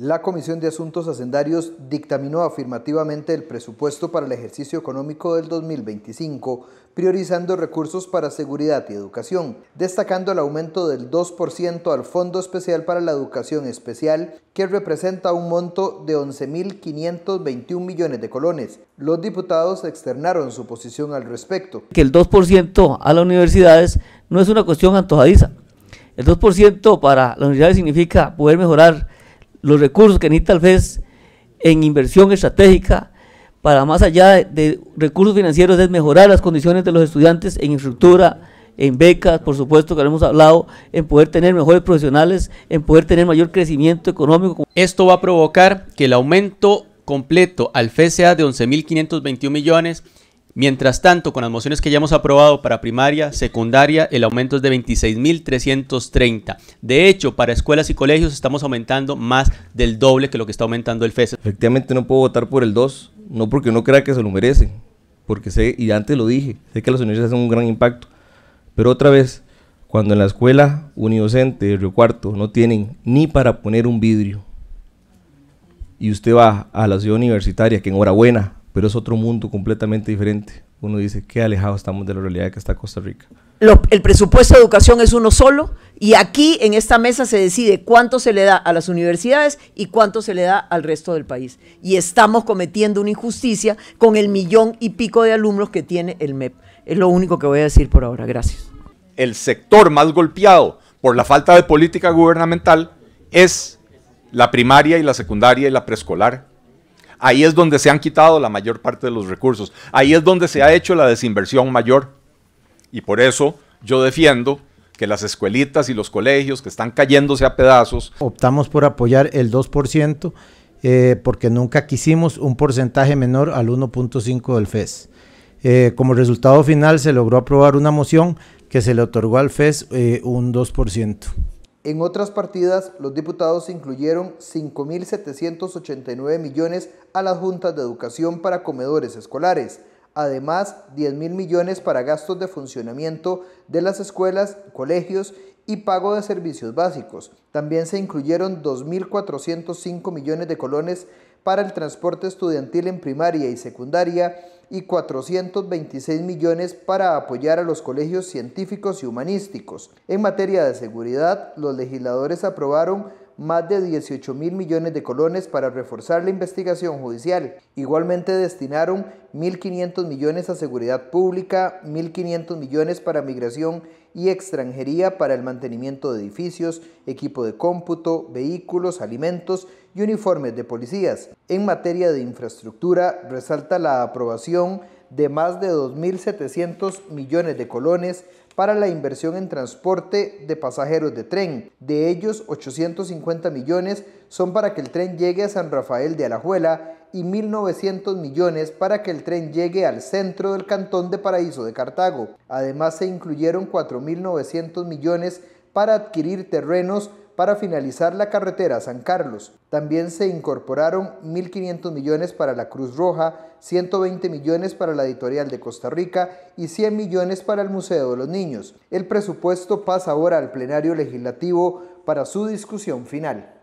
la Comisión de Asuntos Hacendarios dictaminó afirmativamente el presupuesto para el ejercicio económico del 2025, priorizando recursos para seguridad y educación, destacando el aumento del 2% al Fondo Especial para la Educación Especial, que representa un monto de 11.521 millones de colones. Los diputados externaron su posición al respecto. Que el 2% a las universidades no es una cuestión antojadiza. El 2% para las universidades significa poder mejorar los recursos que necesita tal vez en inversión estratégica para más allá de, recursos financieros es mejorar las condiciones de los estudiantes en infraestructura, en becas, por supuesto que lo hemos hablado, en poder tener mejores profesionales, en poder tener mayor crecimiento económico. Esto va a provocar que el aumento completo al sea de 11.521 millones Mientras tanto, con las mociones que ya hemos aprobado para primaria, secundaria, el aumento es de 26.330. De hecho, para escuelas y colegios estamos aumentando más del doble que lo que está aumentando el FES Efectivamente, no puedo votar por el 2, no porque no crea que se lo merece porque sé, y antes lo dije, sé que las universidades hacen un gran impacto. Pero otra vez, cuando en la escuela unidocente de Río Cuarto no tienen ni para poner un vidrio, y usted va a la ciudad universitaria, que enhorabuena, pero es otro mundo completamente diferente. Uno dice, qué alejados estamos de la realidad que está Costa Rica. el presupuesto de educación es uno solo y aquí en esta mesa se decide cuánto se le da a las universidades y cuánto se le da al resto del país. Y estamos cometiendo una injusticia con el millón y pico de alumnos que tiene el MEP. Es lo único que voy a decir por ahora. Gracias. El sector más golpeado por la falta de política gubernamental es la primaria y la secundaria y la preescolar Ahí es donde se han quitado la mayor parte de los recursos. Ahí es donde se ha hecho la desinversión mayor. Y por eso yo defiendo que las escuelitas y los colegios que están cayéndose a pedazos. Optamos por apoyar el 2% eh, porque nunca quisimos un porcentaje menor al 1.5 del FES. Eh, como resultado final se logró aprobar una moción que se le otorgó al FES eh, un 2%. En otras partidas, los diputados incluyeron 5.789 millones a las juntas de educación para comedores escolares, además 10.000 millones para gastos de funcionamiento de las escuelas, colegios y pago de servicios básicos. También se incluyeron 2.405 millones de colones para el transporte estudiantil en primaria y secundaria y 426 millones para apoyar a los colegios científicos y humanísticos. En materia de seguridad, los legisladores aprobaron más de 18 mil millones de colones para reforzar la investigación judicial. Igualmente destinaron 1.500 millones a seguridad pública, 1.500 millones para migración y extranjería para el mantenimiento de edificios, equipo de cómputo, vehículos, alimentos y uniformes de policías. En materia de infraestructura, resalta la aprobación de más de 2.700 millones de colones para la inversión en transporte de pasajeros de tren. De ellos, 850 millones son para que el tren llegue a San Rafael de Alajuela y 1.900 millones para que el tren llegue al centro del cantón de Paraíso de Cartago. Además, se incluyeron 4.900 millones para adquirir terrenos para finalizar la carretera San Carlos, también se incorporaron 1.500 millones para la Cruz Roja, 120 millones para la Editorial de Costa Rica y 100 millones para el Museo de los Niños. El presupuesto pasa ahora al plenario legislativo para su discusión final.